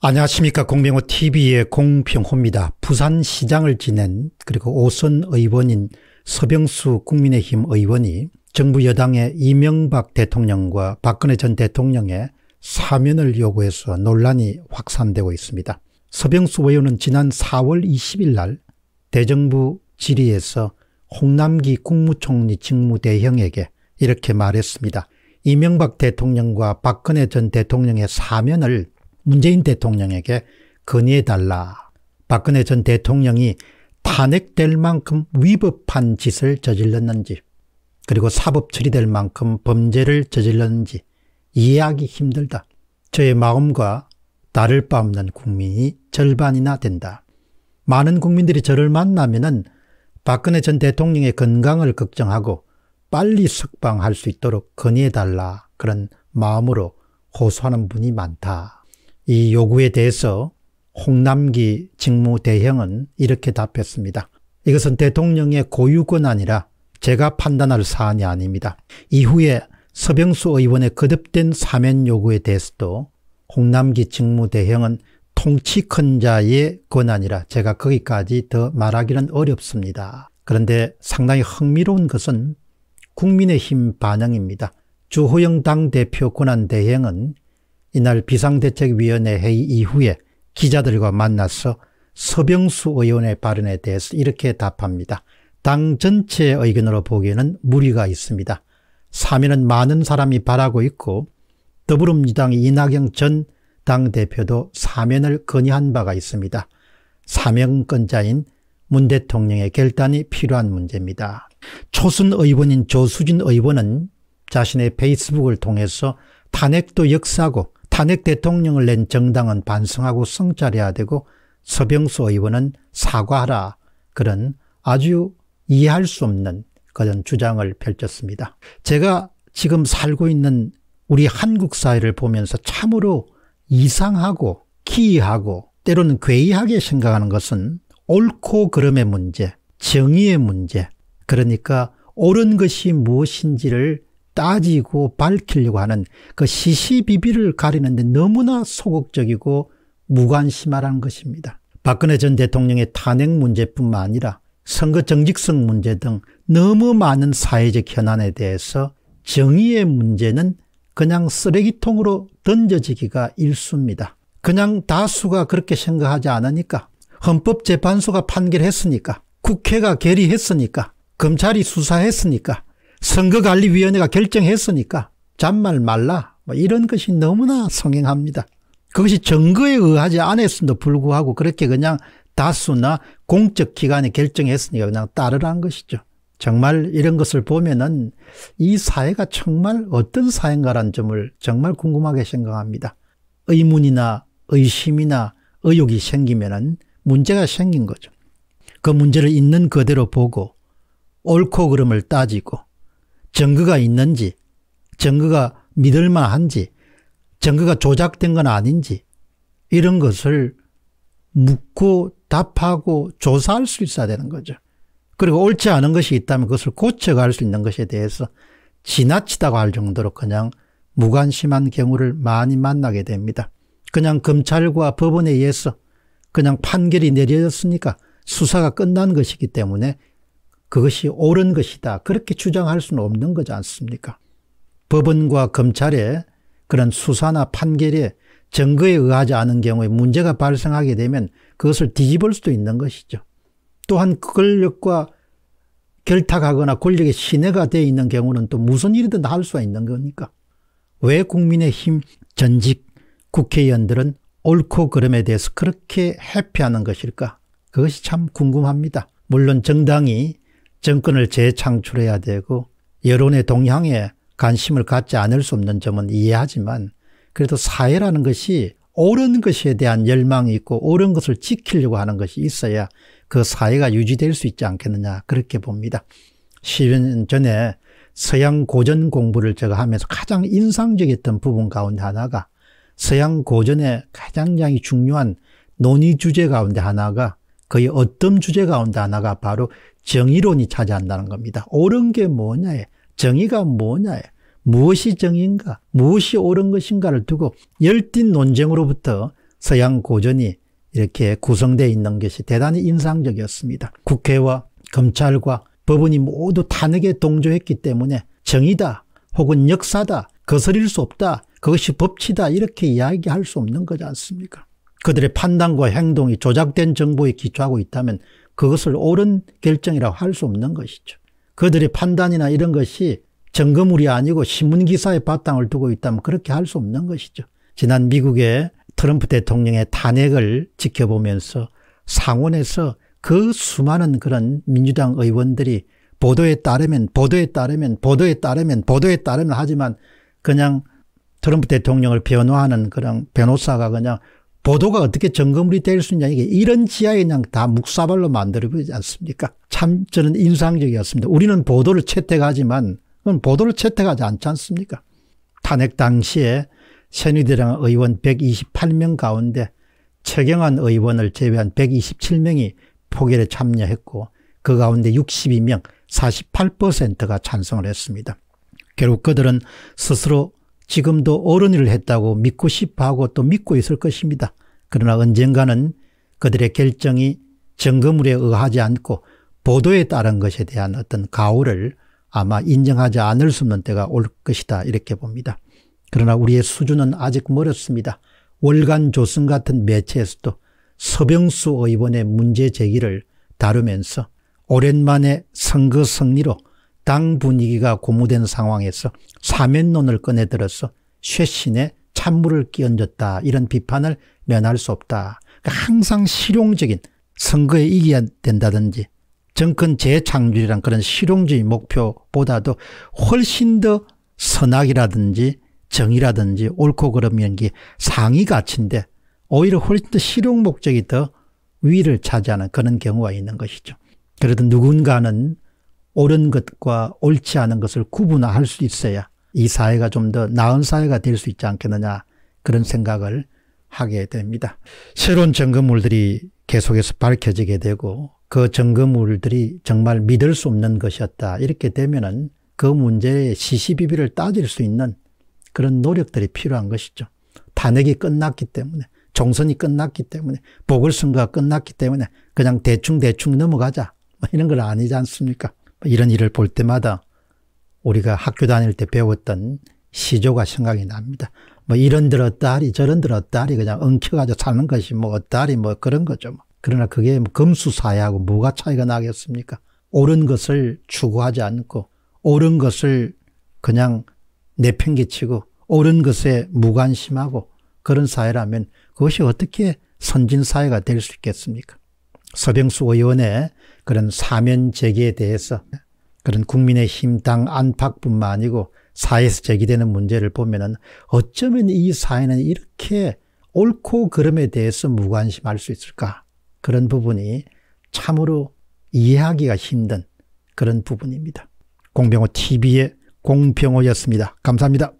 안녕하십니까 공병호TV의 공병호입니다. 부산시장을 지낸 그리고 오선 의원인 서병수 국민의힘 의원이 정부 여당의 이명박 대통령과 박근혜 전 대통령의 사면을 요구해서 논란이 확산되고 있습니다. 서병수 의원은 지난 4월 20일 날 대정부 질의에서 홍남기 국무총리 직무대행에게 이렇게 말했습니다. 이명박 대통령과 박근혜 전 대통령의 사면을 문재인 대통령에게 건의해달라. 박근혜 전 대통령이 탄핵될 만큼 위법한 짓을 저질렀는지 그리고 사법 처리될 만큼 범죄를 저질렀는지 이해하기 힘들다. 저의 마음과 다를 바 없는 국민이 절반이나 된다. 많은 국민들이 저를 만나면 은 박근혜 전 대통령의 건강을 걱정하고 빨리 석방할 수 있도록 건의해달라 그런 마음으로 호소하는 분이 많다. 이 요구에 대해서 홍남기 직무대행은 이렇게 답했습니다. 이것은 대통령의 고유권 아니라 제가 판단할 사안이 아닙니다. 이후에 서병수 의원의 거듭된 사면 요구에 대해서도 홍남기 직무대행은 통치 큰 자의 권한이라 제가 거기까지 더 말하기는 어렵습니다. 그런데 상당히 흥미로운 것은 국민의힘 반응입니다. 주호영 당대표 권한대행은 이날 비상대책위원회 회의 이후에 기자들과 만나서 서병수 의원의 발언에 대해서 이렇게 답합니다. 당 전체의 의견으로 보기에는 무리가 있습니다. 사면은 많은 사람이 바라고 있고 더불어민주당 이낙영 전 당대표도 사면을 건의한 바가 있습니다. 사명권자인 문 대통령의 결단이 필요한 문제입니다. 초순 의원인 조수진 의원은 자신의 페이스북을 통해서 탄핵도 역사고 탄핵 대통령을 낸 정당은 반성하고 성찰해야 되고 서병수 의원은 사과하라 그런 아주 이해할 수 없는 그런 주장을 펼쳤습니다. 제가 지금 살고 있는 우리 한국 사회를 보면서 참으로 이상하고 기이하고 때로는 괴이하게 생각하는 것은 옳고 그름의 문제, 정의의 문제, 그러니까 옳은 것이 무엇인지를 따지고 밝히려고 하는 그 시시비비를 가리는데 너무나 소극적이고 무관심하라는 것입니다. 박근혜 전 대통령의 탄핵 문제뿐만 아니라 선거 정직성 문제 등 너무 많은 사회적 현안에 대해서 정의의 문제는 그냥 쓰레기통으로 던져지기가 일쑤입니다. 그냥 다수가 그렇게 생각하지 않으니까 헌법재판소가 판결했으니까 국회가 결의했으니까 검찰이 수사했으니까 선거관리위원회가 결정했으니까 잔말 말라 뭐 이런 것이 너무나 성행합니다. 그것이 증거에 의하지 않았음도 불구하고 그렇게 그냥 다수나 공적 기관이 결정했으니까 그냥 따르라는 것이죠. 정말 이런 것을 보면은 이 사회가 정말 어떤 사회인가라는 점을 정말 궁금하게 생각합니다. 의문이나 의심이나 의욕이 생기면은 문제가 생긴 거죠. 그 문제를 있는 그대로 보고 옳고 그름을 따지고 증거가 있는지 증거가 믿을만한지 증거가 조작된 건 아닌지 이런 것을 묻고 답하고 조사할 수 있어야 되는 거죠. 그리고 옳지 않은 것이 있다면 그것을 고쳐갈 수 있는 것에 대해서 지나치다고 할 정도로 그냥 무관심한 경우를 많이 만나게 됩니다. 그냥 검찰과 법원에 의해서 그냥 판결이 내려졌으니까 수사가 끝난 것이기 때문에 그것이 옳은 것이다. 그렇게 주장할 수는 없는 거지 않습니까? 법원과 검찰의 그런 수사나 판결에 증거에 의하지 않은 경우에 문제가 발생하게 되면 그것을 뒤집을 수도 있는 것이죠. 또한 그 권력과 결탁하거나 권력의 신뢰가 되어 있는 경우는 또 무슨 일이든 할 수가 있는 거니까. 왜 국민의힘 전직 국회의원들은 옳고 그름에 대해서 그렇게 회피하는 것일까? 그것이 참 궁금합니다. 물론 정당이 정권을 재창출해야 되고 여론의 동향에 관심을 갖지 않을 수 없는 점은 이해하지만 그래도 사회라는 것이 옳은 것에 대한 열망이 있고 옳은 것을 지키려고 하는 것이 있어야 그 사회가 유지될 수 있지 않겠느냐 그렇게 봅니다. 10년 전에 서양 고전 공부를 제가 하면서 가장 인상적이었던 부분 가운데 하나가 서양 고전의 가장 양이 중요한 논의 주제 가운데 하나가 그의 어떤 주제가 온다 하나가 바로 정의론이 차지한다는 겁니다. 옳은 게 뭐냐에 정의가 뭐냐에 무엇이 정의인가 무엇이 옳은 것인가를 두고 열띤 논쟁으로부터 서양 고전이 이렇게 구성되어 있는 것이 대단히 인상적이었습니다. 국회와 검찰과 법원이 모두 탄핵에 동조했기 때문에 정의다 혹은 역사다 거스릴 수 없다 그것이 법치다 이렇게 이야기할 수 없는 거지 않습니까? 그들의 판단과 행동이 조작된 정보에 기초하고 있다면 그것을 옳은 결정이라고 할 수 없는 것이죠. 그들의 판단이나 이런 것이 점검물이 아니고 신문기사의 바탕을 두고 있다면 그렇게 할 수 없는 것이죠. 지난 미국의 트럼프 대통령의 탄핵을 지켜보면서 상원에서 그 수많은 그런 민주당 의원들이 보도에 따르면 보도에 따르면 보도에 따르면 보도에 따르면 하지만 그냥 트럼프 대통령을 변호하는 그런 변호사가 그냥 보도가 어떻게 점검물이 될 수 있냐 이게 이런 지하에 그냥 다 묵사발로 만들어버리지 않습니까? 참 저는 인상적이었습니다. 우리는 보도를 채택하지만 그건 보도를 채택하지 않지 않습니까? 탄핵 당시에 새누리당 의원 128명 가운데 최경환 의원을 제외한 127명이 포결에 참여했고 그 가운데 62명 48%가 찬성을 했습니다. 결국 그들은 스스로 지금도 옳은 일을 했다고 믿고 싶어하고 또 믿고 있을 것입니다. 그러나 언젠가는 그들의 결정이 정거물에 의하지 않고 보도에 따른 것에 대한 어떤 가오를 아마 인정하지 않을 수 없는 때가 올 것이다 이렇게 봅니다. 그러나 우리의 수준은 아직 멀었습니다. 월간 조선 같은 매체에서도 서병수 의원의 문제 제기를 다루면서 오랜만에 선거 승리로 당 분위기가 고무된 상황에서 사면론을 꺼내들어서 쇄신에 찬물을 끼얹었다. 이런 비판을 면할 수 없다. 그러니까 항상 실용적인 선거에 이겨야 된다든지 정권 재창조란 그런 실용적인 목표보다도 훨씬 더 선악이라든지 정의라든지 옳고 그름이란 게 상위 가치인데 오히려 훨씬 더 실용 목적이 더 위를 차지하는 그런 경우가 있는 것이죠. 그래도 누군가는 옳은 것과 옳지 않은 것을 구분할 수 있어야 이 사회가 좀 더 나은 사회가 될 수 있지 않겠느냐 그런 생각을 하게 됩니다. 새로운 점검물들이 계속해서 밝혀지게 되고 그 점검물들이 정말 믿을 수 없는 것이었다. 이렇게 되면은 그 문제의 시시비비를 따질 수 있는 그런 노력들이 필요한 것이죠. 탄핵이 끝났기 때문에, 종선이 끝났기 때문에, 보궐선거가 끝났기 때문에 그냥 대충대충 넘어가자. 뭐 이런 건 아니지 않습니까? 뭐 이런 일을 볼 때마다 우리가 학교 다닐 때 배웠던 시조가 생각이 납니다. 뭐 이런 들었다리 저런 들었다리 그냥 엉켜가지고 사는 것이 뭐 어따리 뭐 그런 거죠. 뭐. 그러나 그게 뭐 금수사회하고 뭐가 차이가 나겠습니까? 옳은 것을 추구하지 않고 옳은 것을 그냥 내팽개치고 옳은 것에 무관심하고 그런 사회라면 그것이 어떻게 선진 사회가 될 수 있겠습니까? 서병수 의원의 그런 사면 제기에 대해서 그런 국민의힘 당 안팎뿐만 아니고 사회에서 제기되는 문제를 보면은 어쩌면 이 사회는 이렇게 옳고 그름에 대해서 무관심할 수 있을까? 그런 부분이 참으로 이해하기가 힘든 그런 부분입니다. 공병호 TV의 공병호였습니다. 감사합니다.